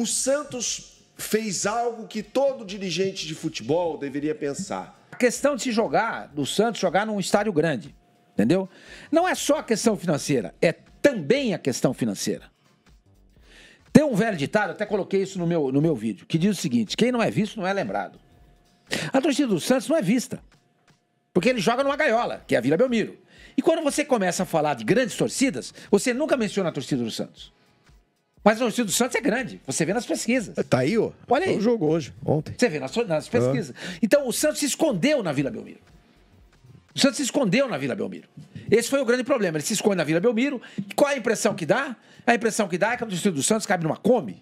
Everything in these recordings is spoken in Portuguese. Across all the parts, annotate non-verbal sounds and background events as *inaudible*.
O Santos fez algo que todo dirigente de futebol deveria pensar. A questão de se jogar, do Santos jogar num estádio grande, entendeu? Não é só a questão financeira, é também a questão financeira. Tem um velho ditado, até coloquei isso no meu, no meu vídeo, que diz o seguinte: quem não é visto não é lembrado. A torcida do Santos não é vista. Porque ele joga numa gaiola, que é a Vila Belmiro. E quando você começa a falar de grandes torcidas, você nunca menciona a torcida do Santos. Mas o do Santos é grande, você vê nas pesquisas. Tá aí, ó. Olha aí. O jogo hoje, ontem. Você vê nas, nas pesquisas. Então o Santos se escondeu na Vila Belmiro. O Santos se escondeu na Vila Belmiro. Esse foi o grande problema. Ele se esconde na Vila Belmiro. Qual é a impressão que dá? A impressão que dá é que o torcedor do Santos cabe numa come.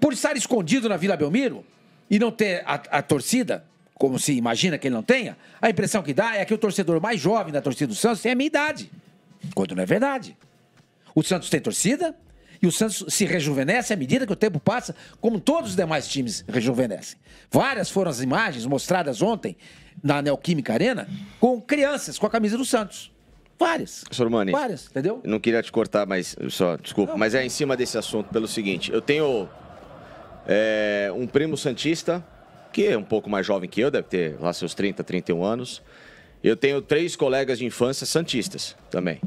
Por estar escondido na Vila Belmiro e não ter a, a torcida, como se imagina que ele não tenha, a impressão que dá é que o torcedor mais jovem da torcida do Santos tem a minha idade. Quando não é verdade. O Santos tem torcida e o Santos se rejuvenesce à medida que o tempo passa, como todos os demais times rejuvenescem. Várias foram as imagens mostradas ontem na Neoquímica Arena com crianças com a camisa do Santos. Várias. Sormani. Várias, entendeu? não queria te cortar, mas só, desculpa, não. mas é em cima desse assunto pelo seguinte, eu tenho é, um primo santista que é um pouco mais jovem que eu, deve ter lá seus 30, 31 anos. Eu tenho três colegas de infância santistas também.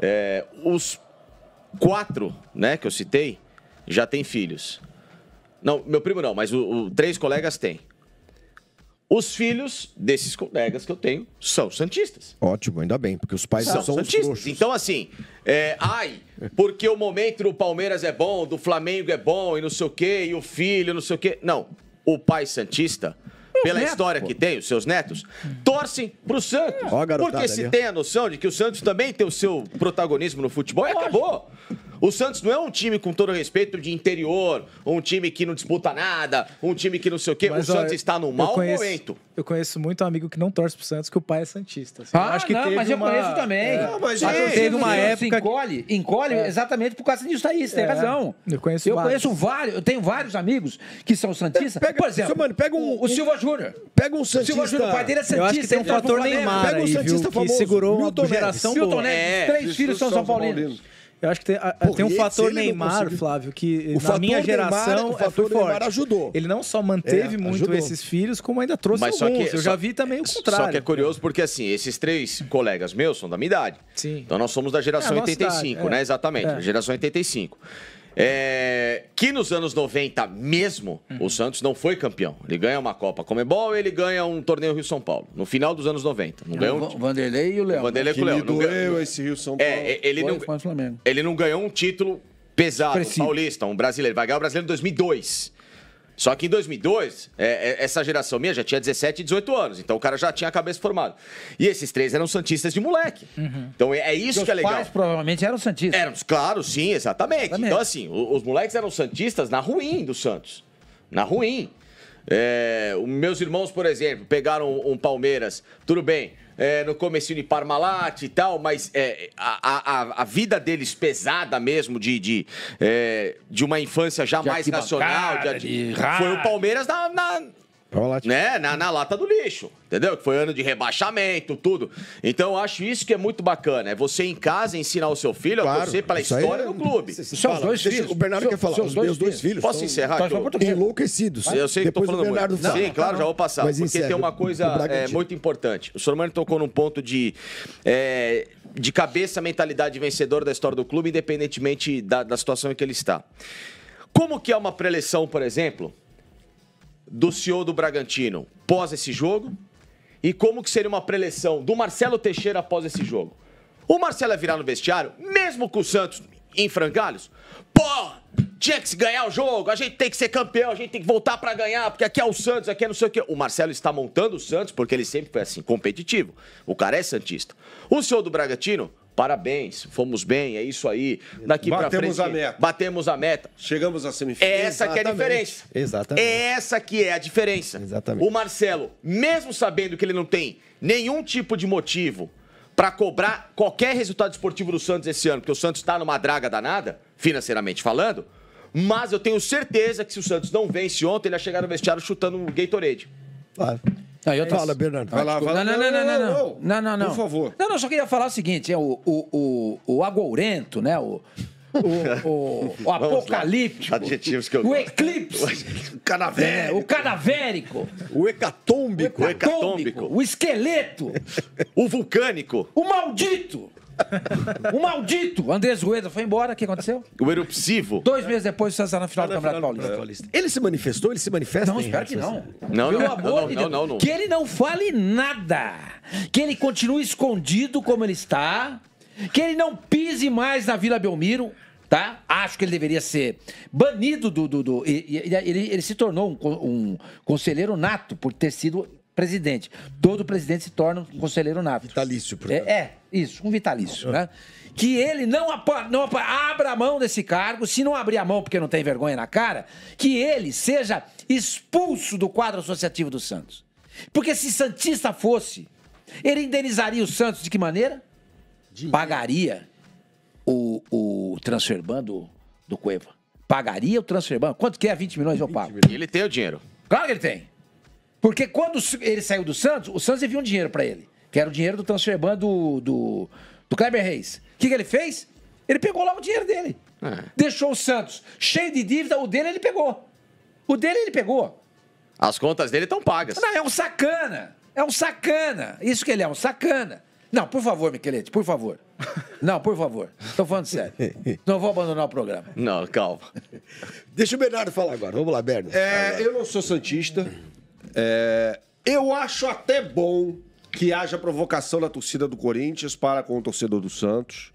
É, os quatro, né, que eu citei, já tem filhos. Não, meu primo não, mas o, o, três colegas têm. Os filhos desses colegas que eu tenho são santistas. Ótimo, ainda bem, porque os pais são, são santistas. então, assim, é, ai, porque o momento do Palmeiras é bom, do Flamengo é bom, e não sei o quê, e o filho, não sei o quê. Não, o pai santista pela netos, história pô. que tem, os seus netos, torcem pro Santos. Ó, porque se ali. tem a noção de que o Santos também tem o seu protagonismo no futebol, e acabou. O Santos não é um time, com todo respeito, de interior, um time que não disputa nada, um time que não sei o quê. Mas, o ó, Santos está no mau conheço, momento. Eu conheço muito um amigo que não torce pro Santos, que o pai é Santista. Assim. Ah, eu acho que não, mas uma... eu conheço também. É, não, mas a gente, é, teve uma época. Encolhe, que... encolhe é. exatamente por causa disso tá aí, você tem é. razão. Eu conheço Eu vários. conheço vários, eu tenho vários amigos que são Santistas. Pega, por exemplo, mano, pega um, o Silva Júnior. Pega um Santista. O Silva Júnior, o pai dele é Santista. Eu acho que tem um tá fator Neymar. Pega um Santista famoso. Que segurou Milton uma geração Milton Neves. Três filhos são São Paulinos. Eu acho que tem, Porra, tem um fator Neymar, conseguiu... Flávio, que o na minha geração Neymar, o é foi forte. Neymar ajudou. Ele não só manteve é, muito ajudou. esses filhos, como ainda trouxe Mas alguns. Só que, Eu já vi também o contrário. Só que é curioso porque, assim, esses três colegas meus são da minha idade. Sim. Então nós somos da geração é, 85, idade, é. né? Exatamente, da é. geração 85. É, que nos anos 90 mesmo, uhum. o Santos não foi campeão. Ele ganha uma Copa Comebol, ele ganha um torneio Rio-São Paulo, no final dos anos 90. Não ganhou o é, Vanderlei e o Léo. Vanderlei com o Léo. Não ganhou esse Rio-São é, Paulo. É, ele, não... ele não ganhou um título pesado, Preciso. paulista, um brasileiro. Vai ganhar o brasileiro em 2002. Só que em 2002, é, é, essa geração minha já tinha 17 e 18 anos, então o cara já tinha a cabeça formada. E esses três eram santistas de moleque. Uhum. Então é, é isso que é legal. Os pais provavelmente eram santistas. Eram, claro, sim, exatamente. exatamente. Então assim, os, os moleques eram santistas na ruim do Santos. Na ruim. É, meus irmãos, por exemplo, pegaram um Palmeiras. Tudo bem, é, no comecinho de Parmalat e tal, mas é, a, a, a, vida deles pesada mesmo, de, de, é, de uma infância já de mais nacional, de, de, foi o Palmeiras na, na Tipo. né? Na, na, lata do lixo, entendeu? Que foi ano de rebaixamento, tudo. Então eu acho isso que é muito bacana. É você em casa ensinar o seu filho claro, a torcer pela história é... do clube. só fala, dois filhos. O Bernardo seu, quer falar. Os meus dois filhos. Posso encerrar? Tá enlouquecidos. Eu sei que estou tô falando muito. Fala. Sim, claro, já vou passar. Mas porque tem uma coisa é, muito importante. O Sormani tocou num ponto de... É, de cabeça, mentalidade vencedora da história do clube, independentemente da, da situação em que ele está. Como que é uma preleção, por exemplo, do CEO do Bragantino pós esse jogo e como que seria uma preleção do Marcelo Teixeira após esse jogo. O Marcelo ia virar no vestiário, mesmo com o Santos em frangalhos, pô, tinha que se ganhar o jogo, a gente tem que ser campeão, a gente tem que voltar para ganhar, porque aqui é o Santos, aqui é não sei o quê. O Marcelo está montando o Santos porque ele sempre foi assim, competitivo. O cara é santista. O senhor do Bragantino Parabéns, fomos bem, é isso aí. Daqui para frente. Batemos a meta. Batemos a meta. Chegamos à semifinal. É essa Exatamente. que é a diferença. Exatamente. É essa que é a diferença. Exatamente. O Marcelo, mesmo sabendo que ele não tem nenhum tipo de motivo para cobrar qualquer resultado esportivo do Santos esse ano, porque o Santos está numa draga danada, financeiramente falando, mas eu tenho certeza que se o Santos não vence ontem, ele ia chegar no vestiário chutando o um Gatorade. Claro. Aí eu Fala, Bernardo. Vai lá, vai lá. Não, não, não, não, não, não, Por favor. Não, não, só queria falar o seguinte, é o, o, o, o agourento, né, o... O, o, o apocalíptico. Adjetivos que eu O eclipse. O cadavérico. É, o cadavérico. O hecatombico. O O esqueleto. o vulcânico. O maldito. *laughs* o maldito Andrés Rueda foi embora. O que aconteceu? O erupcivo. Dois meses depois, o César na final ah, do Campeonato Paulista. Ele se manifestou? Ele se manifesta? Não, espero que não. Não, Pelo não, amor não, de Deus. Não, não, que ele não fale nada. Que ele continue escondido como ele está. Que ele não pise mais na Vila Belmiro. Tá? Acho que ele deveria ser banido do. do, do ele, ele, ele, se tornou um, um conselheiro nato por ter sido presidente. Todo presidente se torna um conselheiro nato. Vitalício, por é, é, isso, um vitalício, né? Que ele não, não abra a mão desse cargo, se não abrir a mão porque não tem vergonha na cara, que ele seja expulso do quadro associativo do Santos. Porque se Santista fosse, ele indenizaria o Santos de que maneira? Pagaria o, o transfer ban do, do Cueva. Pagaria o transfer ban. Quanto que é? 20 milhões eu pago. E ele tem o dinheiro. Claro que ele tem. Porque quando ele saiu do Santos, o Santos enviou um dinheiro para ele, que era o dinheiro do transferban do, do, do Kleber Reis. O que, que ele fez? Ele pegou lá o dinheiro dele. É. Deixou o Santos cheio de dívida, o dele ele pegou. O dele ele pegou. As contas dele estão pagas. Não, é um sacana. É um sacana. Isso que ele é, um sacana. Não, por favor, Miquelete, por favor. Não, por favor. Estou falando sério. Não vou abandonar o programa. Não, calma. Deixa o Bernardo falar agora. Vamos lá, Bernardo. É, eu não sou santista. É, eu acho até bom que haja provocação da torcida do Corinthians para com o torcedor do Santos.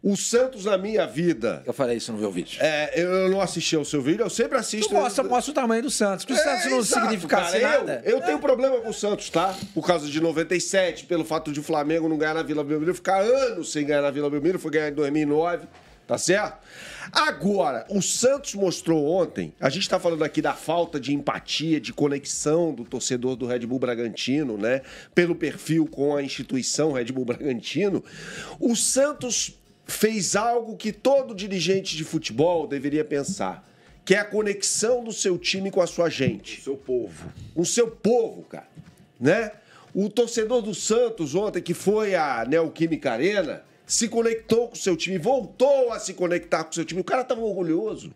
O Santos na minha vida. Eu falei isso no meu vídeo. É, eu não assisti ao seu vídeo, eu sempre assisto. Tu mostra, mostra o tamanho do Santos, que o é, Santos não exato, cara, assim nada. Eu, eu é. tenho problema com o Santos, tá? Por causa de 97, pelo fato de o Flamengo não ganhar na Vila Belmiro, ficar anos sem ganhar na Vila Belmiro, foi ganhar em 2009. Tá certo? Agora, o Santos mostrou ontem, a gente está falando aqui da falta de empatia, de conexão do torcedor do Red Bull Bragantino, né? Pelo perfil com a instituição Red Bull Bragantino. O Santos fez algo que todo dirigente de futebol deveria pensar, que é a conexão do seu time com a sua gente. O seu povo. O seu povo, cara. Né? O torcedor do Santos ontem, que foi a Neoquímica Arena se conectou com o seu time, voltou a se conectar com o seu time. O cara estava orgulhoso.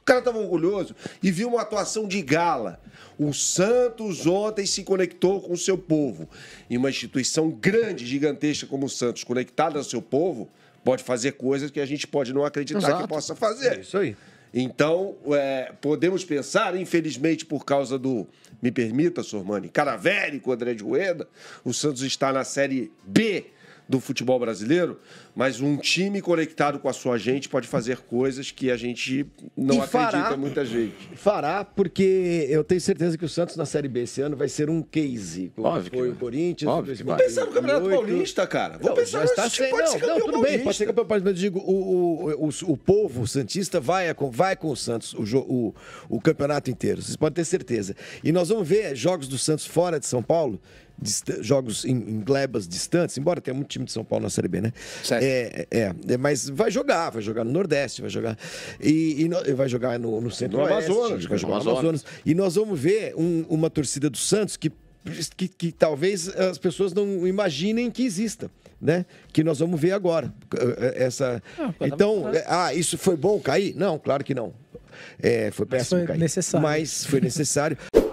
O cara estava orgulhoso e viu uma atuação de gala. O Santos ontem se conectou com o seu povo. E uma instituição grande, gigantesca como o Santos, conectada ao seu povo, pode fazer coisas que a gente pode não acreditar Exato. que possa fazer. É isso aí. Então, é, podemos pensar, infelizmente, por causa do, me permita, Sormani, Caraveri com André de Rueda, o Santos está na Série B do futebol brasileiro, mas um time conectado com a sua gente pode fazer coisas que a gente não e acredita muita gente. Fará, porque eu tenho certeza que o Santos na Série B esse ano vai ser um case. Como Óbvio foi que... o Corinthians. Óbvio que vai. Vou pensar no Campeonato Paulista, cara. Vou não, pensar no pode não, ser não, tudo bem, pode ser campeão paulista, mas eu digo, o, o, o, o povo santista vai, vai com o Santos o, o, o campeonato inteiro, vocês podem ter certeza. E nós vamos ver jogos do Santos fora de São Paulo, jogos em, em, glebas distantes, embora tenha muito time de São Paulo na Série B, né? Certo. É, é, é mas vai jogar, vai jogar no Nordeste, vai jogar e, e no, vai jogar no, no Centro no Oeste, Amazonas, vai jogar no Amazonas. Amazonas. E nós vamos ver um, uma torcida do Santos que que, que, talvez as pessoas não imaginem que exista, né? Que nós vamos ver agora eh, eh, essa. Ah, não, então, eh, ah, isso foi bom cair? Não, claro que não. É, foi péssimo foi cair. Necessário. Mas foi necessário. *laughs*